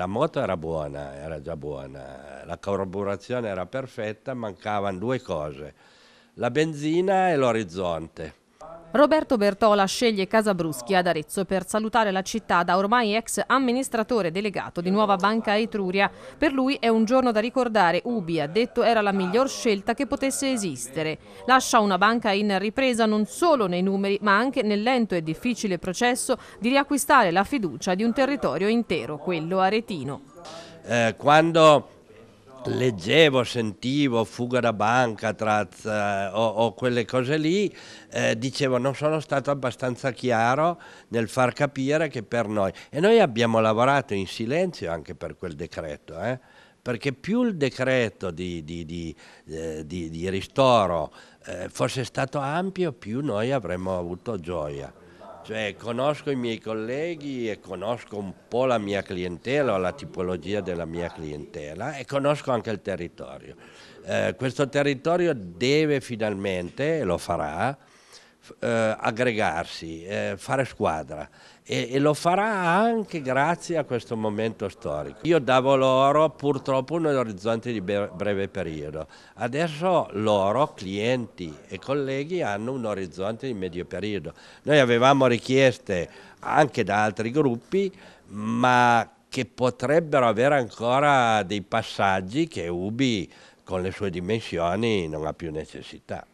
La moto era buona, era già buona, la carburazione era perfetta, mancavano due cose, la benzina e l'orizzonte. Roberto Bertola sceglie Casabruschi ad Arezzo per salutare la città da ormai ex amministratore delegato di Nuova Banca Etruria. Per lui è un giorno da ricordare. Ubi, ha detto, era la miglior scelta che potesse esistere. Lascia una banca in ripresa non solo nei numeri, ma anche nel lento e difficile processo di riacquistare la fiducia di un territorio intero, quello aretino. Eh, quando leggevo, sentivo fuga da banca traz, eh, o, o, quelle cose lì, eh, dicevo non sono stato abbastanza chiaro nel far capire che per noi, e noi abbiamo lavorato in silenzio anche per quel decreto, eh? perché più il decreto di, di, di, eh, di ristoro eh, fosse stato ampio, più noi avremmo avuto gioia. Cioè, conosco i miei colleghi e conosco un po' la mia clientela o la tipologia della mia clientela e conosco anche il territorio. Eh, questo territorio deve finalmente, e lo farà, eh, aggregarsi, eh, fare squadra e, e, lo farà anche grazie a questo momento storico. Io davo l'oro purtroppo un orizzonte di breve periodo, adesso loro, clienti e colleghi, hanno un orizzonte di medio periodo. Noi avevamo richieste anche da altri gruppi, ma che potrebbero avere ancora dei passaggi che Ubi con le sue dimensioni non ha più necessità.